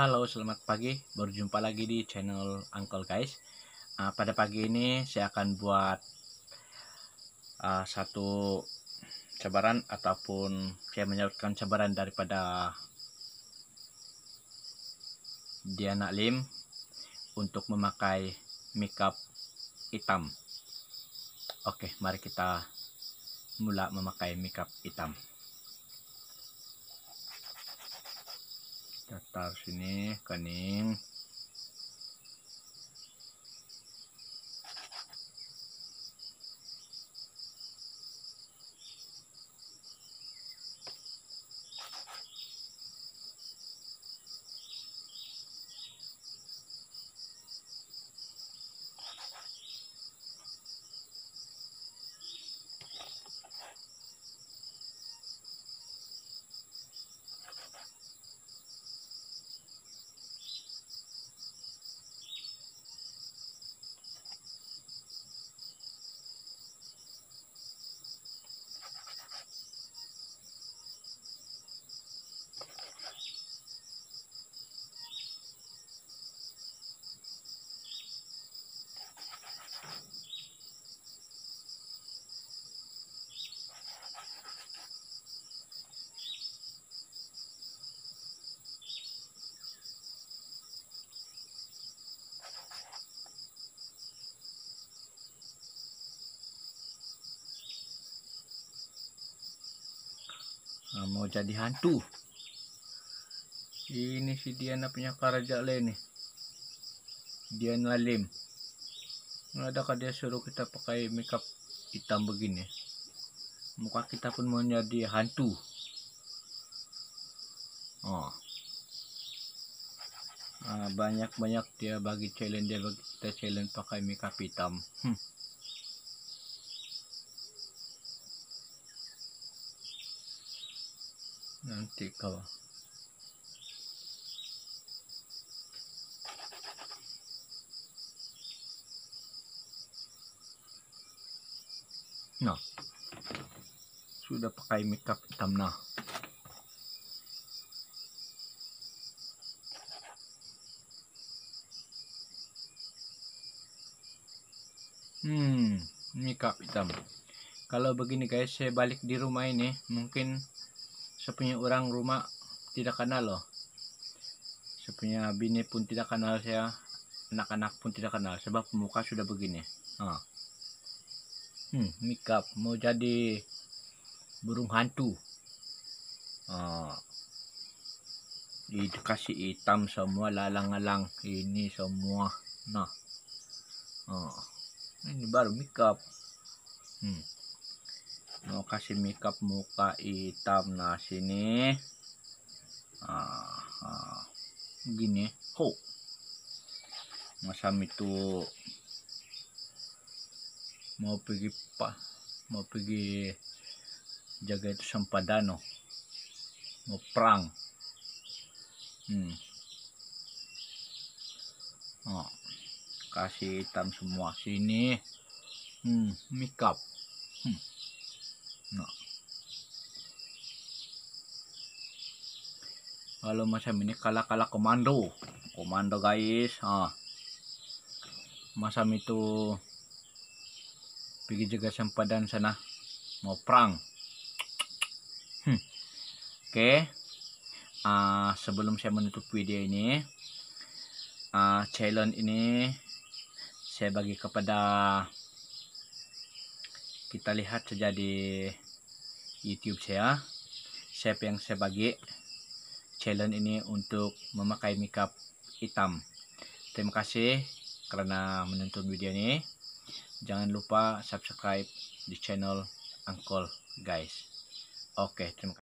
Halo, selamat pagi. Berjumpa lagi di channel Uncle Guys. Uh, pada pagi ini saya akan buat uh, satu cabaran ataupun saya menyebutkan cabaran daripada Diana Lim untuk memakai makeup hitam. Oke, mari kita mula memakai makeup hitam. Daftar sini, kening. Ah, mau jadi hantu ini si Diana punya karaja lain nih Diana Lim adakah dia suruh kita pakai makeup hitam begini muka kita pun mau jadi hantu oh ah, banyak-banyak dia bagi challenge dia bagi kita challenge pakai makeup hitam hmm. nanti kalau nah sudah pakai makeup hitam nah hmm makeup hitam kalau begini guys saya balik di rumah ini mungkin sepunya orang rumah tidak kenal loh sepunya bini pun tidak kenal saya anak-anak pun tidak kenal sebab muka sudah begini ha. makeup hmm, mau jadi burung hantu dikasih hitam semua lalang-alang ini semua nah ini baru makeup hmm mau kasih makeup muka hitam nah sini ah, ah gini ho masam itu mau pergi pa, mau pergi jaga itu sempadano mau perang hmm. oh kasih hitam semua sini hmm, makeup hmm. No. Kalau macam ini kalah-kalah komando. Komando guys. Ah. Masam itu pergi juga sempadan sana. Mau perang. Hmm. Oke. Okay. Uh, sebelum saya menutup video ini. Uh, challenge ini saya bagi kepada kita lihat saja di YouTube saya shape yang saya bagi challenge ini untuk memakai makeup hitam terima kasih karena menonton video ini jangan lupa subscribe di channel Angkol guys oke terima kasih